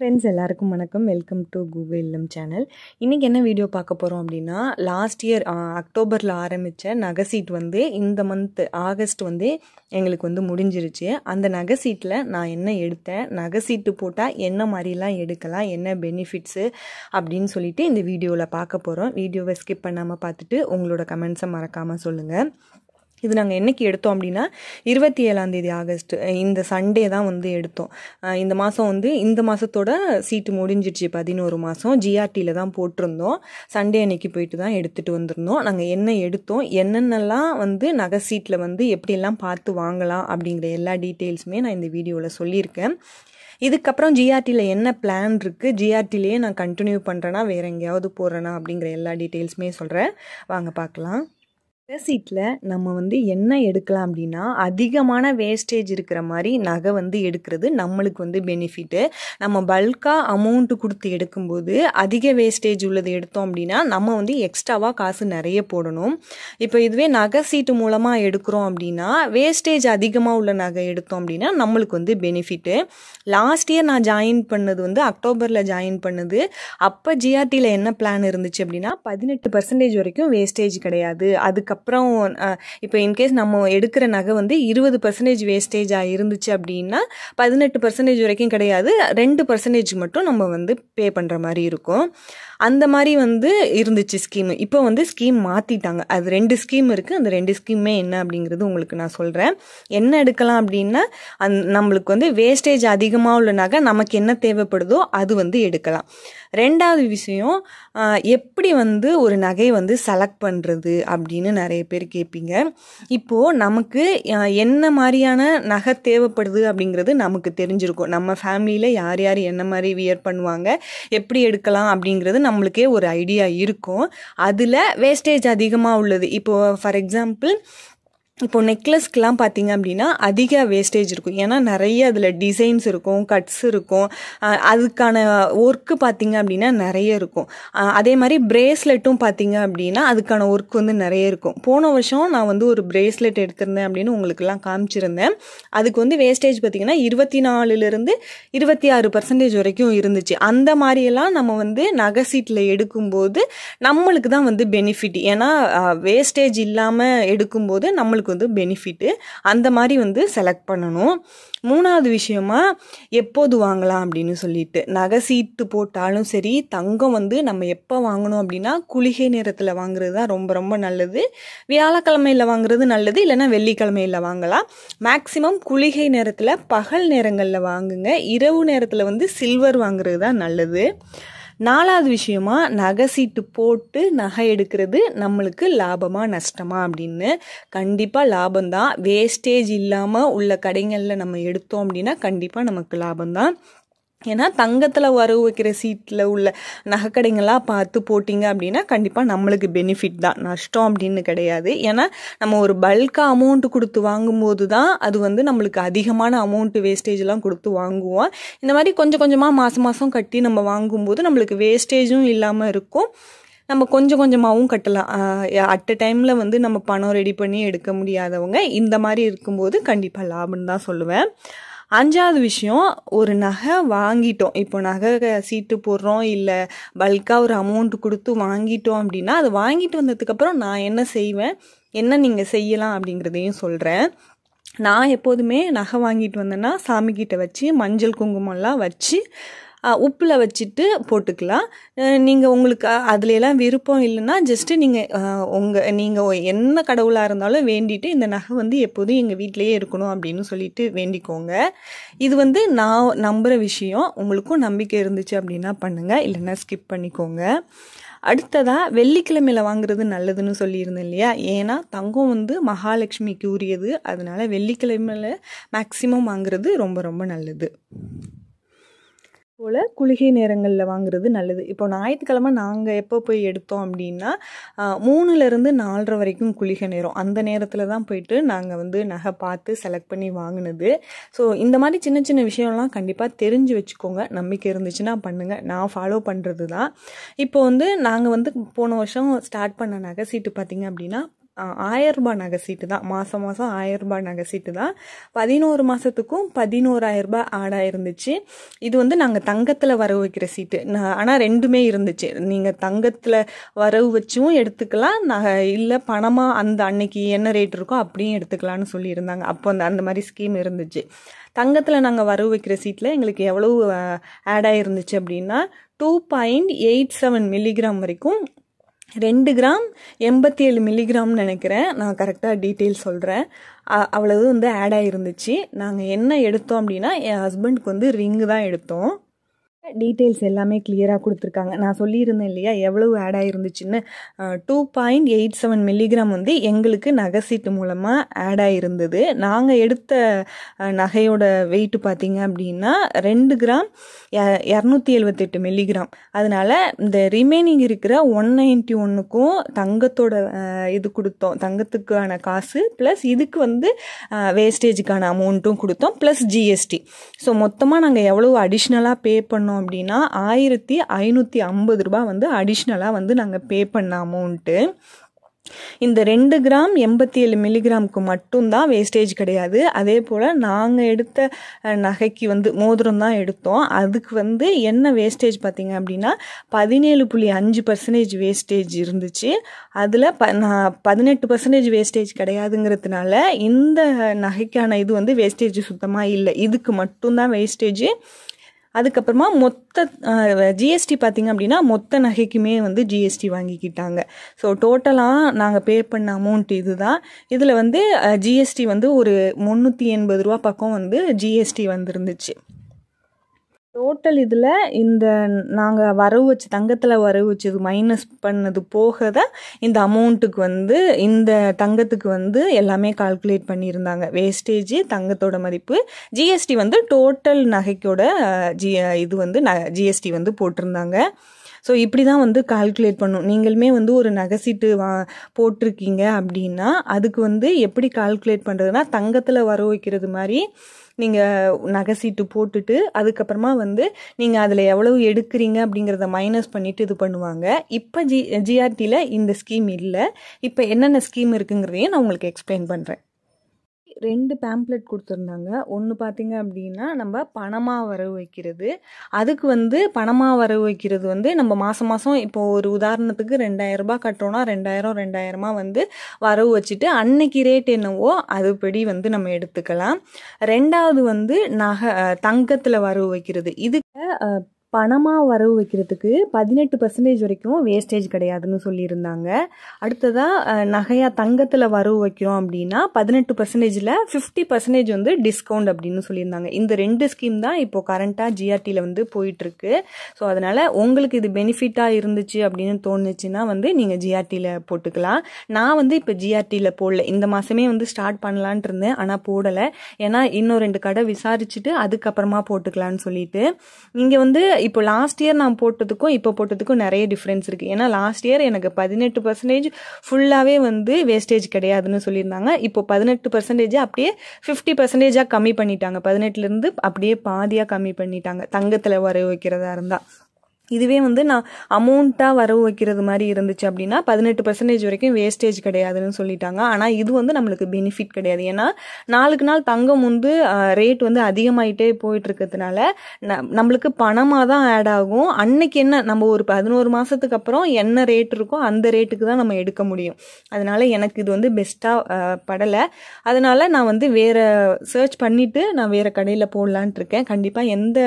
friends எல்லாருக்கும் வணக்கம் welcome to Google இல்லம் சேனல் இன்றைக்கி என்ன வீடியோ பார்க்க போகிறோம் அப்படின்னா லாஸ்ட் இயர் அக்டோபரில் ஆரம்பித்த நகை சீட் வந்து இந்த மந்த்து ஆகஸ்ட் வந்து எங்களுக்கு வந்து முடிஞ்சிருச்சு அந்த நகை சீட்டில் நான் என்ன எடுத்தேன் நகை சீட்டு போட்டால் என்ன மாதிரிலாம் எடுக்கலாம் என்ன பெனிஃபிட்ஸு அப்படின்னு சொல்லிட்டு இந்த வீடியோவில் பார்க்க போகிறோம் வீடியோவை ஸ்கிப் பண்ணாமல் பார்த்துட்டு உங்களோட கமெண்ட்ஸை மறக்காமல் சொல்லுங்கள் இது நாங்கள் என்றைக்கு எடுத்தோம் அப்படின்னா இருபத்தி ஏழாந்தேதி ஆகஸ்ட் இந்த சண்டே தான் வந்து எடுத்தோம் இந்த மாதம் வந்து இந்த மாதத்தோட சீட்டு முடிஞ்சிடுச்சு பதினோரு மாதம் ஜிஆர்டியில் தான் போட்டிருந்தோம் சண்டே அன்னைக்கு போயிட்டு தான் எடுத்துகிட்டு வந்திருந்தோம் நாங்கள் என்ன எடுத்தோம் என்னென்னலாம் வந்து நகை சீட்டில் வந்து எப்படியெல்லாம் பார்த்து வாங்கலாம் அப்படிங்கிற எல்லா டீட்டெயில்ஸுமே நான் இந்த வீடியோவில் சொல்லியிருக்கேன் இதுக்கப்புறம் ஜிஆர்டியில் என்ன பிளான் இருக்குது ஜிஆர்டிலேயே நான் கண்டினியூ பண்ணுறேன்னா வேறு எங்கேயாவது போடுறேன்னா அப்படிங்கிற எல்லா டீட்டெயில்ஸுமே சொல்கிறேன் வாங்க பார்க்கலாம் சீட்டில் நம்ம வந்து என்ன எடுக்கலாம் அப்படின்னா அதிகமான வேஸ்டேஜ் இருக்கிற மாதிரி நகை வந்து எடுக்கிறது நம்மளுக்கு வந்து பெனிஃபிட்டு நம்ம பல்காக அமௌண்ட்டு கொடுத்து எடுக்கும்போது அதிக வேஸ்டேஜ் உள்ளது எடுத்தோம் அப்படின்னா நம்ம வந்து எக்ஸ்ட்ராவாக காசு நிறைய போடணும் இப்போ இதுவே நகை சீட்டு மூலமாக எடுக்கிறோம் அப்படின்னா வேஸ்டேஜ் அதிகமாக உள்ள நகை எடுத்தோம் அப்படின்னா நம்மளுக்கு வந்து பெனிஃபிட்டு லாஸ்ட் இயர் நான் ஜாயின் பண்ணது வந்து அக்டோபரில் ஜாயின் பண்ணது அப்போ ஜிஆர்டியில் என்ன பிளான் இருந்துச்சு அப்படின்னா பதினெட்டு பர்சன்டேஜ் வரைக்கும் வேஸ்டேஜ் கிடையாது அதுக்கப்புறம் அதுக்கப்புறம் இப்போ இன்கேஸ் நம்ம எடுக்கிற நகை வந்து இருபது பர்சன்டேஜ் வேஸ்டேஜாக இருந்துச்சு அப்படின்னா பதினெட்டு பர்சன்டேஜ் வரைக்கும் கிடையாது ரெண்டு பர்சன்டேஜ் மட்டும் நம்ம வந்து பே பண்ணுற மாதிரி இருக்கும் அந்த மாதிரி வந்து இருந்துச்சு ஸ்கீம் இப்போ வந்து ஸ்கீம் மாற்றிட்டாங்க அது ரெண்டு ஸ்கீம் இருக்குது அந்த ரெண்டு ஸ்கீமே என்ன அப்படிங்கிறது உங்களுக்கு நான் சொல்கிறேன் என்ன எடுக்கலாம் அப்படின்னா அந் நம்மளுக்கு வந்து வேஸ்டேஜ் அதிகமாக உள்ள நகை நமக்கு என்ன தேவைப்படுதோ அது வந்து எடுக்கலாம் ரெண்டாவது விஷயம் எப்படி வந்து ஒரு நகை வந்து செலக்ட் பண்ணுறது அப்படின்னு நிறைய பேர் கேட்பீங்க இப்போது நமக்கு என்ன மாதிரியான நகை தேவைப்படுது அப்படிங்கிறது நமக்கு தெரிஞ்சிருக்கும் நம்ம ஃபேமிலியில் யார் யார் என்ன மாதிரி வியர் பண்ணுவாங்க எப்படி எடுக்கலாம் அப்படிங்கிறது நம்மளுக்கே ஒரு ஐடியா இருக்கும் அதில் வேஸ்டேஜ் அதிகமாக உள்ளது இப்போது ஃபார் எக்ஸாம்பிள் இப்போ நெக்லஸ்க்கெலாம் பார்த்தீங்க அப்படின்னா அதிக வேஸ்டேஜ் இருக்கும் ஏன்னா நிறைய அதில் டிசைன்ஸ் இருக்கும் கட்ஸ் இருக்கும் அதுக்கான ஒர்க்கு பார்த்தீங்க அப்படின்னா நிறைய இருக்கும் அதே மாதிரி பிரேஸ்லெட்டும் பார்த்தீங்க அப்படின்னா அதுக்கான ஒர்க் வந்து நிறைய இருக்கும் போன வருஷம் நான் வந்து ஒரு பிரேஸ்லெட் எடுத்திருந்தேன் அப்படின்னு உங்களுக்குலாம் காமிச்சிருந்தேன் அதுக்கு வந்து வேஸ்டேஜ் பார்த்தீங்கன்னா இருபத்தி நாலுலேருந்து இருபத்தி ஆறு பர்சன்டேஜ் வரைக்கும் இருந்துச்சு அந்த மாதிரியெல்லாம் நம்ம வந்து நகை சீட்டில் எடுக்கும்போது நம்மளுக்கு தான் வந்து பெனிஃபிட் ஏன்னா வேஸ்டேஜ் இல்லாமல் எடுக்கும்போது நம்மளுக்கு உங்களுக்கு வந்து பெனிஃபிட்டு அந்த மாதிரி வந்து செலக்ட் பண்ணணும் மூணாவது விஷயமா எப்போது வாங்கலாம் அப்படின்னு சொல்லிட்டு நகை சீட்டு போட்டாலும் சரி தங்கம் வந்து நம்ம எப்போ வாங்கணும் அப்படின்னா குளிகை நேரத்தில் வாங்குறது தான் ரொம்ப ரொம்ப நல்லது வியாழக்கிழமையில் வாங்குறது நல்லது இல்லைன்னா வெள்ளிக்கிழமையில் வாங்கலாம் மேக்சிமம் குளிகை நேரத்தில் பகல் நேரங்களில் வாங்குங்க இரவு நேரத்தில் வந்து சில்வர் வாங்குறது தான் நல்லது நாலாவது விஷயமா நகை சீட்டு போட்டு நகை எடுக்கிறது நம்மளுக்கு லாபமா நஷ்டமா அப்படின்னு கண்டிப்பாக லாபம்தான் வேஸ்டேஜ் இல்லாமல் உள்ள கடைகளில் நம்ம எடுத்தோம் அப்படின்னா கண்டிப்பாக நமக்கு லாபம்தான் ஏன்னா தங்கத்தில் வர வைக்கிற சீட்டில் உள்ள நகைக்கடைங்களாக பார்த்து போட்டிங்க அப்படின்னா கண்டிப்பாக நம்மளுக்கு பெனிஃபிட் தான் நஷ்டம் அப்படின்னு கிடையாது ஏன்னா நம்ம ஒரு பல்காக அமௌண்ட்டு கொடுத்து வாங்கும்போது தான் அது வந்து நம்மளுக்கு அதிகமான அமௌண்ட்டு வேஸ்டேஜ்லாம் கொடுத்து வாங்குவோம் இந்த மாதிரி கொஞ்சம் கொஞ்சமாக மாதம் மாதம் கட்டி நம்ம வாங்கும்போது நம்மளுக்கு வேஸ்டேஜும் இல்லாமல் இருக்கும் நம்ம கொஞ்சம் கொஞ்சமாகவும் கட்டலாம் அட் அ டைமில் வந்து நம்ம பணம் ரெடி பண்ணி எடுக்க முடியாதவங்க இந்த மாதிரி இருக்கும்போது கண்டிப்பாக லாபம்னு தான் சொல்லுவேன் அஞ்சாவது விஷயம் ஒரு நகை வாங்கிட்டோம் இப்போ நகை சீட்டு போடுறோம் இல்லை பல்காக ஒரு அமௌண்ட் கொடுத்து வாங்கிட்டோம் அப்படின்னா அது வாங்கிட்டு வந்ததுக்கப்புறம் நான் என்ன செய்வேன் என்ன நீங்கள் செய்யலாம் அப்படிங்கிறதையும் சொல்கிறேன் நான் எப்போதுமே நகை வாங்கிட்டு வந்தேன்னா சாமிக்கிட்ட வச்சு மஞ்சள் குங்குமம்லாம் வச்சு உப்பில் வச்சுட்டு போட்டுக்கலாம் நீங்கள் உங்களுக்கு அதுலலாம் விருப்பம் இல்லைன்னா ஜஸ்ட்டு நீங்கள் உங்கள் நீங்கள் என்ன கடவுளாக இருந்தாலும் வேண்டிட்டு இந்த நகை வந்து எப்போதும் எங்கள் வீட்டிலையே இருக்கணும் அப்படின்னு சொல்லிட்டு வேண்டிக்கோங்க இது வந்து நான் நம்புகிற விஷயம் உங்களுக்கும் நம்பிக்கை இருந்துச்சு அப்படின்னா பண்ணுங்கள் இல்லைன்னா ஸ்கிப் பண்ணிக்கோங்க அடுத்ததாக வெள்ளிக்கிழமையில் வாங்குறது நல்லதுன்னு சொல்லியிருந்தேன் இல்லையா ஏன்னா தங்கம் வந்து மகாலட்சுமிக்கு உரியது அதனால் வெள்ளிக்கிழமையில் மேக்சிமம் வாங்குறது ரொம்ப ரொம்ப நல்லது போல் குளிகை நேரங்களில் வாங்குறது நல்லது இப்போ ஞாயிற்றுக்கிழமை நாங்கள் எப்போ போய் எடுத்தோம் அப்படின்னா மூணுலேருந்து நாலரை வரைக்கும் குளிகை நேரம் அந்த நேரத்தில் தான் போயிட்டு நாங்கள் வந்து நகை பார்த்து செலக்ட் பண்ணி வாங்கினது ஸோ இந்த மாதிரி சின்ன சின்ன விஷயம்லாம் கண்டிப்பாக தெரிஞ்சு வச்சுக்கோங்க நம்பிக்கை இருந்துச்சுன்னா பண்ணுங்கள் நான் ஃபாலோ பண்ணுறது தான் இப்போ வந்து நாங்கள் வந்து போன வருஷம் ஸ்டார்ட் பண்ண நகை சீட்டு பார்த்திங்க அப்படின்னா ஆயரூபா நகை சீட்டு தான் மாதம் மாதம் ஆயரூபா நகை சீட்டு தான் பதினோரு மாதத்துக்கும் ரூபாய் ஆடாக இருந்துச்சு இது வந்து நாங்கள் தங்கத்தில் வரவு வைக்கிற சீட்டு ஆனால் ரெண்டுமே இருந்துச்சு நீங்கள் தங்கத்தில் வரவு வச்சும் எடுத்துக்கலாம் நகை இல்லை பணமாக அந்த அன்னைக்கு என்ன ரேட் இருக்கோ அப்படியும் எடுத்துக்கலாம்னு சொல்லியிருந்தாங்க அப்போ அந்த அந்த மாதிரி ஸ்கீம் இருந்துச்சு தங்கத்தில் நாங்கள் வரவு வைக்கிற சீட்டில் எங்களுக்கு எவ்வளோ ஆட் ஆகிருந்துச்சு அப்படின்னா two point eight seven milligram வரைக்கும் ரெண்டு கிராம் எண்பத்தி ஏழு மில்லிகிராம்னு நினைக்கிறேன் நான் கரெக்டாக டீட்டெயில் சொல்கிறேன் அவ்வளவு வந்து ஆட் ஆகிருந்துச்சு நாங்கள் என்ன எடுத்தோம் அப்படின்னா என் ஹஸ்பண்டுக்கு வந்து ரிங்கு தான் எடுத்தோம் டீட்டெயில்ஸ் எல்லாமே கிளியராக கொடுத்துருக்காங்க நான் சொல்லியிருந்தேன் இல்லையா எவ்வளவு ஆட் ஆகிருந்துச்சுன்னு two point eight seven milligram வந்து எங்களுக்கு நகை சீட்டு மூலமாக ஆட் ஆகிருந்தது நாங்கள் எடுத்த நகையோட வெயிட் பார்த்திங்க அப்படின்னா ரெண்டு கிராம் இரநூத்தி எழுபத்தெட்டு மில்லிகிராம் அதனால் இந்த ரிமைனிங் இருக்கிற ஒன் நைன்டி ஒன்றுக்கும் தங்கத்தோட இது கொடுத்தோம் தங்கத்துக்கான காசு ப்ளஸ் இதுக்கு வந்து வேஸ்டேஜுக்கான அமௌண்ட்டும் கொடுத்தோம் ப்ளஸ் ஜிஎஸ்டி ஸோ மொத்தமாக நாங்கள் எவ்வளோ அடிஷ்னலாக பே பண்ணோம் பண்ணோம் அப்படின்னா ஆயிரத்தி ஐநூற்றி ஐம்பது ரூபா வந்து அடிஷ்னலாக வந்து நாங்கள் பே பண்ண அமௌண்ட்டு இந்த ரெண்டு கிராம் எண்பத்தி ஏழு மில்லிகிராமுக்கு மட்டும்தான் வேஸ்டேஜ் கிடையாது அதே போல் நாங்கள் எடுத்த நகைக்கு வந்து மோதிரம் தான் எடுத்தோம் அதுக்கு வந்து என்ன வேஸ்டேஜ் பார்த்திங்க அப்படின்னா பதினேழு புள்ளி அஞ்சு பர்சன்டேஜ் வேஸ்டேஜ் இருந்துச்சு அதில் ப நான் பதினெட்டு பர்சன்டேஜ் வேஸ்டேஜ் கிடையாதுங்கிறதுனால இந்த நகைக்கான இது வந்து வேஸ்டேஜ் சுத்தமாக இல்லை இதுக்கு மட்டும்தான் வேஸ்டேஜ் அதுக்கப்புறமா மொத்த ஜிஎஸ்டி பார்த்திங்க அப்படின்னா மொத்த நகைக்குமே வந்து ஜிஎஸ்டி வாங்கிக்கிட்டாங்க ஸோ டோட்டலாக நாங்கள் பே பண்ண அமௌண்ட் இது தான் இதில் வந்து ஜிஎஸ்டி வந்து ஒரு முந்நூற்றி எண்பது ரூபா பக்கம் வந்து ஜிஎஸ்டி வந்துருந்துச்சு டோட்டல் இதில் இந்த நாங்கள் வரவு வச்சு தங்கத்தில் வரவு வச்சது மைனஸ் பண்ணது போக தான் இந்த அமௌண்ட்டுக்கு வந்து இந்த தங்கத்துக்கு வந்து எல்லாமே கால்குலேட் பண்ணியிருந்தாங்க வேஸ்டேஜ் தங்கத்தோட மதிப்பு ஜிஎஸ்டி வந்து டோட்டல் நகைக்கோட ஜி இது வந்து ந ஜிஎஸ்டி வந்து போட்டிருந்தாங்க ஸோ இப்படி தான் வந்து கால்குலேட் பண்ணும் நீங்களுமே வந்து ஒரு நகைசீட்டு வா போட்டிருக்கீங்க அப்படின்னா அதுக்கு வந்து எப்படி கால்குலேட் பண்ணுறதுனா தங்கத்தில் வர வைக்கிறது மாதிரி நீங்கள் நகை சீட்டு போட்டுட்டு அதுக்கப்புறமா வந்து நீங்கள் அதில் எவ்வளவு எடுக்கிறீங்க அப்படிங்கிறத மைனஸ் பண்ணிவிட்டு இது பண்ணுவாங்க இப்போ ஜி ஜிஆர்டியில் இந்த ஸ்கீம் இல்லை இப்போ என்னென்ன ஸ்கீம் இருக்குங்கிறதையும் நான் உங்களுக்கு எக்ஸ்பிளைன் பண்ணுறேன் ரெண்டு பேம்ப்ளெட் கொடுத்துருந்தாங்க ஒன்று பார்த்திங்க அப்படின்னா நம்ம பணமாக வரவு வைக்கிறது அதுக்கு வந்து பணமாக வரவு வைக்கிறது வந்து நம்ம மாதம் மாதம் இப்போது ஒரு உதாரணத்துக்கு ரெண்டாயிரம் ரூபா கட்டுறோம்னா ரெண்டாயிரம் ரெண்டாயிரமாக வந்து வரவு வச்சுட்டு அன்னைக்கு ரேட் என்னவோ அதுபடி வந்து நம்ம எடுத்துக்கலாம் ரெண்டாவது வந்து நகை தங்கத்தில் வரவு வைக்கிறது இதுக்கு பணமாக வரவு வைக்கிறதுக்கு பதினெட்டு பர்சன்டேஜ் வரைக்கும் வேஸ்டேஜ் கிடையாதுன்னு சொல்லியிருந்தாங்க அடுத்ததாக நகையாக தங்கத்தில் வரவு வைக்கிறோம் அப்படின்னா பதினெட்டு பர்சன்டேஜில் ஃபிஃப்டி பர்சன்டேஜ் வந்து டிஸ்கவுண்ட் அப்படின்னு சொல்லியிருந்தாங்க இந்த ரெண்டு ஸ்கீம் தான் இப்போ கரண்ட்டாக ஜிஆர்டியில் வந்து போயிட்டுருக்கு ஸோ அதனால் உங்களுக்கு இது பெனிஃபிட்டாக இருந்துச்சு அப்படின்னு தோணுச்சுன்னா வந்து நீங்கள் ஜிஆர்டியில் போட்டுக்கலாம் நான் வந்து இப்போ ஜிஆர்டியில் போடல இந்த மாதமே வந்து ஸ்டார்ட் பண்ணலான்ட்டு இருந்தேன் ஆனால் போடலை ஏன்னா இன்னும் ரெண்டு கடை விசாரிச்சுட்டு அதுக்கப்புறமா போட்டுக்கலான்னு சொல்லிட்டு இங்கே வந்து இப்போ லாஸ்ட் இயர் நான் போட்டதுக்கும் இப்போ போட்டதுக்கும் நிறைய டிஃப்ரென்ஸ் இருக்குது ஏன்னா லாஸ்ட் இயர் எனக்கு பதினெட்டு பர்சன்டேஜ் ஃபுல்லாகவே வந்து வேஸ்டேஜ் கிடையாதுன்னு சொல்லியிருந்தாங்க இப்போ பதினெட்டு பர்சன்டேஜ் அப்படியே ஃபிஃப்டி பர்சன்டேஜாக கம்மி பண்ணிட்டாங்க பதினெட்டுலேருந்து அப்படியே பாதியாக கம்மி பண்ணிட்டாங்க தங்கத்தில் வர வைக்கிறதா இருந்தால் இதுவே வந்து நான் அமௌண்ட்டாக வரவு வைக்கிறது மாதிரி இருந்துச்சு அப்படின்னா பதினெட்டு பர்சன்டேஜ் வரைக்கும் வேஸ்டேஜ் கிடையாதுன்னு சொல்லிட்டாங்க ஆனால் இது வந்து நம்மளுக்கு பெனிஃபிட் கிடையாது ஏன்னா நாளுக்கு நாள் தங்கம் வந்து ரேட் வந்து அதிகமாயிட்டே போயிட்டு இருக்கிறதுனால நம்மளுக்கு பணமாக தான் ஆட் ஆகும் அன்னைக்கு என்ன நம்ம ஒரு பதினோரு மாதத்துக்கு அப்புறம் என்ன ரேட் இருக்கோ அந்த ரேட்டுக்கு தான் நம்ம எடுக்க முடியும் அதனால எனக்கு இது வந்து பெஸ்ட்டாக படலை அதனால நான் வந்து வேறு சர்ச் பண்ணிவிட்டு நான் வேறு கடையில் போடலான்ட்டு இருக்கேன் கண்டிப்பாக எந்த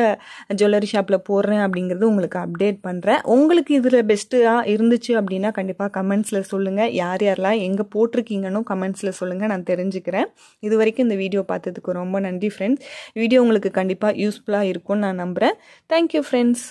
ஜுவல்லரி ஷாப்பில் போடுறேன் அப்படிங்கிறது உங்களுக்கு அப்டேட் பண்ணுறேன் உங்களுக்கு இதில் பெஸ்ட்டாக இருந்துச்சு அப்படின்னா கண்டிப்பாக கமெண்ட்ஸில் சொல்லுங்கள் யார் யாரெல்லாம் எங்கே போட்டிருக்கீங்கன்னு கமெண்ட்ஸில் சொல்லுங்கள் நான் தெரிஞ்சுக்கிறேன் இது வரைக்கும் இந்த வீடியோ பார்த்ததுக்கு ரொம்ப நன்றி ஃப்ரெண்ட்ஸ் வீடியோ உங்களுக்கு கண்டிப்பாக யூஸ்ஃபுல்லாக இருக்கும்னு நான் நம்புகிறேன் தேங்க்யூ ஃப்ரெண்ட்ஸ்